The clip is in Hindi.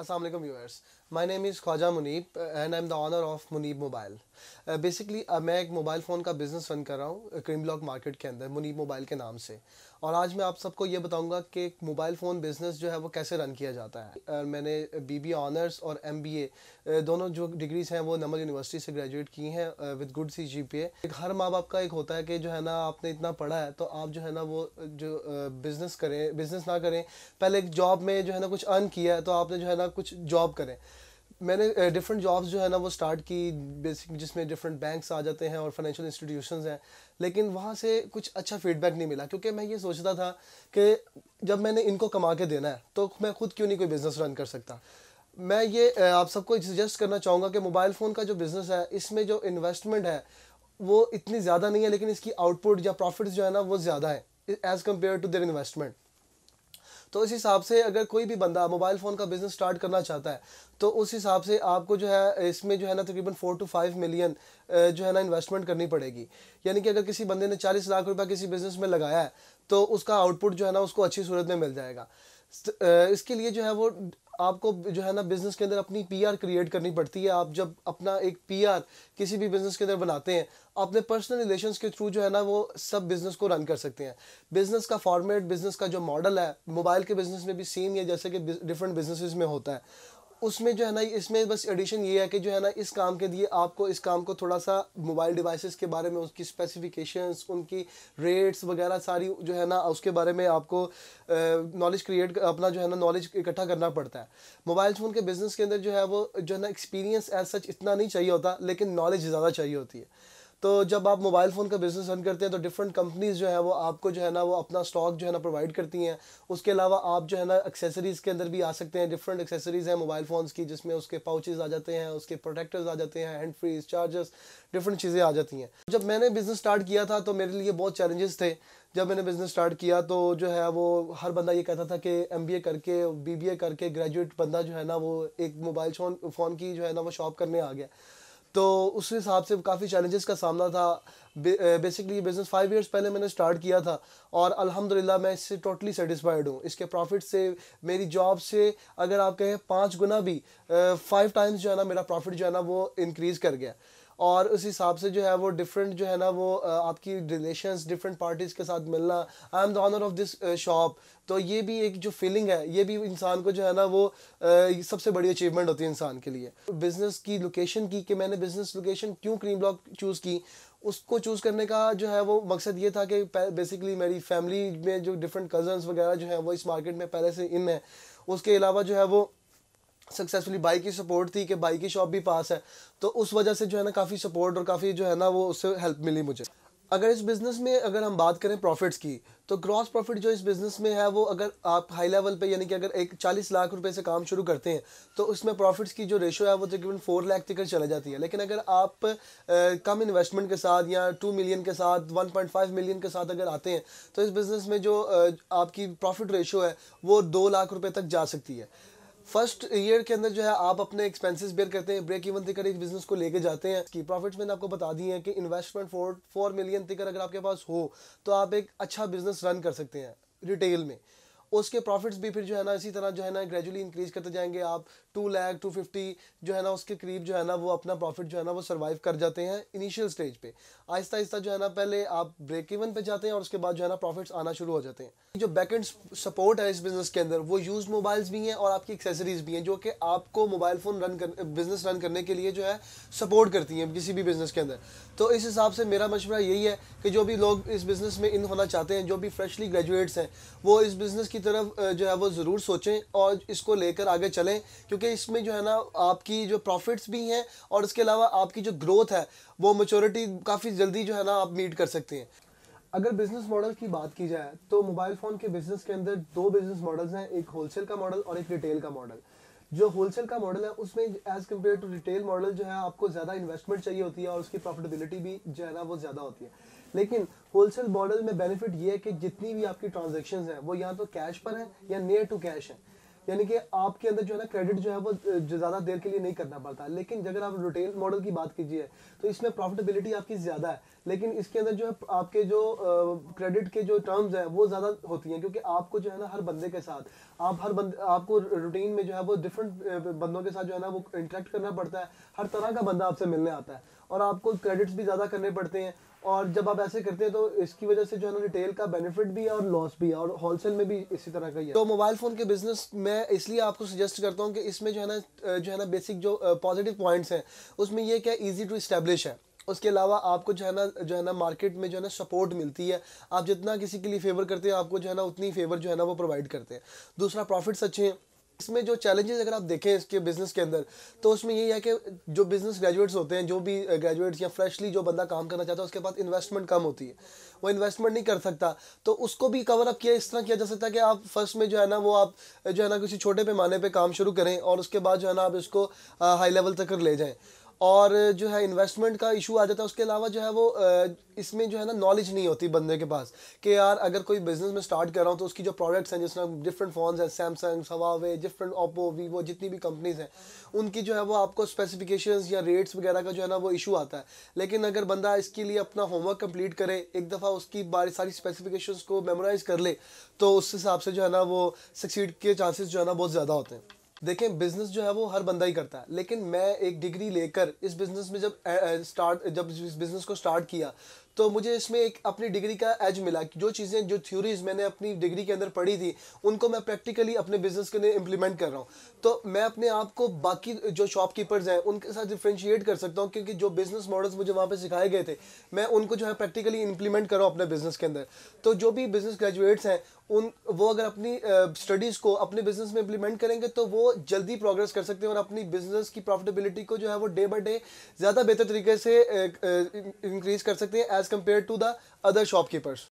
Assalamu alaikum viewers. My name is Khwaja Munib and I'm the owner of Munib Mobile. Uh, basically uh, मैं एक मोबाइल फ़ोन का बिज़नेस रन कर रहा हूँ क्रीम ब्लॉक मार्केट के अंदर मुनीब मोबाइल के नाम से और आज मैं आप सबको ये बताऊंगा कि मोबाइल फ़ोन बिज़नेस जो है वो कैसे रन किया जाता है मैंने बीबी ऑनर्स और एमबीए दोनों जो डिग्रीज़ हैं वो नमल यूनिवर्सिटी से ग्रेजुएट की हैं विद गुड सी जी एक हर माँ बाप का एक होता है कि जो है ना आपने इतना पढ़ा है तो आप जो है ना वो जो बिज़नेस करें बिज़नेस ना करें पहले एक जॉब में जो है ना कुछ अर्न किया है तो आपने जो है ना कुछ जॉब करें मैंने डिफरेंट जॉब्स जो है ना वो स्टार्ट की बेसिक जिसमें डिफरेंट बैंक्स आ जाते हैं और फाइनेंशियल इंस्टीट्यूशंस हैं लेकिन वहाँ से कुछ अच्छा फीडबैक नहीं मिला क्योंकि मैं ये सोचता था कि जब मैंने इनको कमा के देना है तो मैं खुद क्यों नहीं कोई बिज़नेस रन कर सकता मैं ये आप सबको सजेस्ट करना चाहूँगा कि मोबाइल फ़ोन का जो बिज़नेस है इसमें जो इन्वेस्टमेंट है वो इतनी ज़्यादा नहीं है लेकिन इसकी आउटपुट या प्रॉफिट जो है ना वो ज़्यादा है as compare to their investment तो इस हिसाब से अगर कोई भी बंदा मोबाइल फ़ोन का बिज़नेस स्टार्ट करना चाहता है तो उस हिसाब से आपको जो है इसमें जो है ना तकरीबन फोर टू फाइव मिलियन जो है ना इन्वेस्टमेंट करनी पड़ेगी यानी कि अगर किसी बंदे ने चालीस लाख रुपया किसी बिज़नेस में लगाया है तो उसका आउटपुट जो है ना उसको अच्छी सूरत में मिल जाएगा इसके लिए जो है वो आपको जो है ना बिज़नेस के अंदर अपनी पीआर क्रिएट करनी पड़ती है आप जब अपना एक पीआर किसी भी बिज़नेस के अंदर बनाते हैं अपने पर्सनल रिलेशंस के थ्रू जो है ना वो सब बिज़नेस को रन कर सकते हैं बिज़नेस का फॉर्मेट बिज़नेस का जो मॉडल है मोबाइल के बिज़नेस में भी सेम है जैसे कि डिफरेंट बिजनेसिस में होता है उसमें जो है ना इसमें बस एडिशन ये है कि जो है ना इस काम के लिए आपको इस काम को थोड़ा सा मोबाइल डिवाइसेस के बारे में उसकी स्पेसिफिकेशंस उनकी रेट्स वगैरह सारी जो है ना उसके बारे में आपको नॉलेज क्रिएट अपना जो है ना नॉलेज इकट्ठा करना पड़ता है मोबाइल फ़ोन के बिज़नेस के अंदर जो है वो जो है ना एक्सपीरियंस एज सच इतना नहीं चाहिए होता लेकिन नॉलेज ज़्यादा चाहिए होती है तो जब आप मोबाइल फ़ोन का बिज़नेस रन करते हैं तो डिफरेंट कंपनीज़ जो है वो आपको जो है ना वो अपना स्टॉक जो है ना प्रोवाइड करती हैं उसके अलावा आप जो है ना एक्सेसरीज़ के अंदर भी आ सकते हैं डिफरेंट एक्सेसरीज़ हैं मोबाइल फ़ोन्स की जिसमें उसके पाउचेज़ आ जाते हैं उसके प्रोटेक्टर्स आ जाते हैं हैंड फ्रीज चार्जर्स डिफरेंट चीज़ें आ जाती हैं जब मैंने बिज़नेस स्टार्ट किया था तो मेरे लिए बहुत चैलेंजेस थे जब मैंने बिज़नेस स्टार्ट किया तो जो है वो हर बंदा ये कहता था कि एम करके बी करके ग्रेजुएट बंदा जो है ना वो एक मोबाइल फ़ोन की जो है ना वो शॉप करने आ गया तो उस हिसाब से काफ़ी चैलेंजेस का सामना था बेसिकली ये बिज़नेस फाइव इयर्स पहले मैंने स्टार्ट किया था और अल्हम्दुलिल्लाह मैं इससे टोटली सेटिस्फाइड हूँ इसके प्रॉफिट से मेरी जॉब से अगर आप कहें पाँच गुना भी फाइव टाइम्स जो है ना मेरा प्रॉफिट जो है ना वो इनक्रीज़ कर गया और उस हिसाब से जो है वो डिफरेंट जो है ना वो आपकी रिलेशन डिफरेंट पार्टीज़ के साथ मिलना I am the owner of this shop तो ये भी एक जो फीलिंग है ये भी इंसान को जो है ना वो सबसे बड़ी अचीवमेंट होती है इंसान के लिए बिज़नेस की लोकेशन की कि मैंने बिज़नेस लोकेशन क्यों क्रीम ब्लॉक चूज़ की उसको चूज़ करने का जो है वो मकसद ये था कि बेसिकली मेरी फैमिली में जो डिफरेंट कज़न्स वगैरह जो है वो इस मार्केट में पहले से इन है उसके अलावा जो है वो सक्सेसफुली बाई की सपोर्ट थी कि बाई की शॉप भी पास है तो उस वजह से जो है ना काफ़ी सपोर्ट और काफ़ी जो है ना वो उससे हेल्प मिली मुझे अगर इस बिज़नेस में अगर हम बात करें प्रॉफिट्स की तो ग्रॉस प्रॉफिट जो इस बिज़नेस में है वो अगर आप हाई लेवल पे यानी कि अगर एक चालीस लाख रुपए से काम शुरू करते हैं तो उसमें प्रॉफिट्स की जो रेशो है वो तकरीबन फोर लाख तक चला जाती है लेकिन अगर आप आ, कम इन्वेस्टमेंट के साथ या टू मिलियन के साथ वन पॉइंट फाइव मिलियन के साथ अगर आते हैं तो इस बिज़नेस में जो आ, आपकी प्रॉफिट रेशो है वो दो लाख रुपये तक जा सकती है फर्स्ट ईयर के अंदर जो है आप अपने एक्सपेंसेस बेयर करते हैं ब्रेक इवन तिकर इस बिजनेस को लेके जाते हैं की प्रॉफिट्स मैंने आपको बता दी है कि इन्वेस्टमेंट फोर फोर मिलियन तिकर अगर आपके पास हो तो आप एक अच्छा बिजनेस रन कर सकते हैं रिटेल में उसके प्रॉफिट्स भी फिर जो है ना इसी तरह जो है ना ग्रेजुअली इंक्रीज करते जाएंगे आप टू लैख टू फिफ्टी जो है ना उसके करीब जो है ना वो अपना प्रॉफिट जो है ना वो सर्वाइव कर जाते हैं इनिशियल स्टेज पे आहिस्ता आहिस्ता जो है ना पहले आप ब्रेक इवन पे जाते हैं और उसके बाद जो है ना प्रॉफिट्स आना शुरू हो जाते हैं जो बैक एंड सपोर्ट है इस बिज़नेस के अंदर वो यूज मोबाइल्स भी हैं और आपकी एक्सेसरीज भी हैं जो कि आपको मोबाइल फ़ोन रन कर बिज़नेस रन करने के लिए जो है सपोर्ट करती हैं किसी भी बिज़नेस के अंदर तो इस हिसाब से मेरा मशवरा यही है कि जो भी लोग इस बिज़नेस में इन होना चाहते हैं जो भी फ्रेशली ग्रेजुएट्स हैं वो इस बिज़नेस की की तरफ जो है वो ज़रूर सोचें और इसको लेकर आगे चलें क्योंकि इसमें जो है ना आपकी जो प्रॉफिट्स भी हैं और इसके अलावा आपकी जो ग्रोथ है वो मचोरिटी काफ़ी जल्दी जो है ना आप मीट कर सकते हैं अगर बिजनेस मॉडल की बात की जाए तो मोबाइल फ़ोन के बिज़नेस के अंदर दो बिज़नेस मॉडल्स हैं एक होलसेल का मॉडल और एक रिटेल का मॉडल जो होलसेल का मॉडल है उसमें as compare to retail model जो है आपको ज़्यादा इन्वेस्टमेंट चाहिए होती है और उसकी प्रॉफिटेबिलिटी भी जो है ना वो ज़्यादा होती है लेकिन होलसेल मॉडल में बेनिफिट ये है कि जितनी भी आपकी ट्रांजेक्शन है वो या तो कैश पर है या नियर टू कैश है यानी कि आपके अंदर जो है ना क्रेडिट जो है वो ज़्यादा देर के लिए नहीं करना पड़ता लेकिन अगर आप रिटेल मॉडल की बात कीजिए तो इसमें प्रॉफिटेबिलिटी आपकी ज़्यादा है लेकिन इसके अंदर जो है आपके जो क्रेडिट के जो टर्म्स हैं वो ज़्यादा होती हैं क्योंकि आपको जो है ना हर बंदे के साथ आप हर बंद आपको रूटीन में जो है वो डिफरेंट बंदों के साथ जो है ना वो इंटरेक्ट करना पड़ता है हर तरह का बंदा आपसे मिलने आता है और आपको क्रेडिट्स भी ज़्यादा करने पड़ते हैं और जब आप ऐसे करते हैं तो इसकी वजह से जो है ना रिटेल का बेनिफिट भी है और लॉस भी है और होलसेल में भी इसी तरह का ही है तो मोबाइल फ़ोन के बिज़नेस मैं इसलिए आपको सजेस्ट करता हूँ कि इसमें जो है ना जो है ना बेसिक जो पॉजिटिव पॉइंट्स हैं उसमें यह क्या ईजी टू इस्टेब्लिश है उसके अलावा आपको जो है ना जो है ना मार्केट में जो है ना सपोर्ट मिलती है आप जितना किसी के लिए फेवर करते हैं आपको जो है ना उतनी फेवर जो है ना वो प्रोवाइड करते हैं दूसरा प्रॉफिट्स अच्छे हैं इसमें जो चैलेंजेस अगर आप देखें इसके बिजनेस के अंदर तो उसमें यही है कि जो बिजनेस ग्रेजुएट्स होते हैं जो भी ग्रेजुएट्स या फ्रेशली जो बंदा काम करना चाहता है उसके पास इन्वेस्टमेंट कम होती है वो इन्वेस्टमेंट नहीं कर सकता तो उसको भी कवर अप किया इस तरह किया जा सकता है कि आप फर्स्ट में जो है ना वो आप जो है ना किसी छोटे पैमाने पर काम शुरू करें और उसके बाद जो है ना आप इसको हाई लेवल तक ले जाएँ और जो है इन्वेस्टमेंट का इशू आ जाता है उसके अलावा जो है वो इसमें जो है ना नॉलेज नहीं होती बंदे के पास कि यार अगर कोई बिजनेस में स्टार्ट कर रहा हूँ तो उसकी जो प्रोडक्ट्स हैं जिस डिफरेंट फोन हैं Samsung Huawei different Oppo Vivo जितनी भी कंपनीज़ हैं उनकी जो है वो आपको स्पेसिफिकेशन या रेट्स वगैरह का जो है ना वो इशू आता है लेकिन अगर बंदा इसके लिए अपना होमवर्क कम्प्लीट करे एक दफ़ा उसकी बारी सारी स्पेसिफिकेशन को मेमोराइज़ कर ले तो उस हिसाब से जो है ना वो सक्सीड के चांसेस जो है ना बहुत ज़्यादा होते हैं देखें बिजनेस जो है वो हर बंदा ही करता है लेकिन मैं एक डिग्री लेकर इस बिजनेस में जब स्टार्ट जब इस बिजनेस को स्टार्ट किया तो मुझे इसमें एक अपनी डिग्री का एज मिला जो चीज़ें जो थ्योरीज मैंने अपनी डिग्री के अंदर पढ़ी थी उनको मैं प्रैक्टिकली अपने बिजनेस के लिए इम्प्लीमेंट कर रहा हूँ तो मैं अपने आप को बाकी जो शॉपकीपर्स हैं उनके साथ डिफ्रेंशिएट कर सकता हूँ क्योंकि जो बिज़नेस मॉडल्स मुझे वहाँ पर सिखाए गए थे मैं उनको जो है प्रैक्टिकली इम्प्लीमेंट कर रहा हूँ अपने बिज़नेस के अंदर तो जो भी बिज़नेस ग्रेजुएट्स हैं उन वो अगर अपनी स्टडीज़ को अपने बिज़नेस में इम्प्लीमेंट करेंगे तो वो जल्दी प्रोग्रेस कर सकते हैं और अपनी बिज़नेस की प्रॉफिटेबिलिटी को जो है वो डे बाई डे ज़्यादा बेहतर तरीके से इंक्रीज़ कर सकते हैं as compared to the other shopkeepers.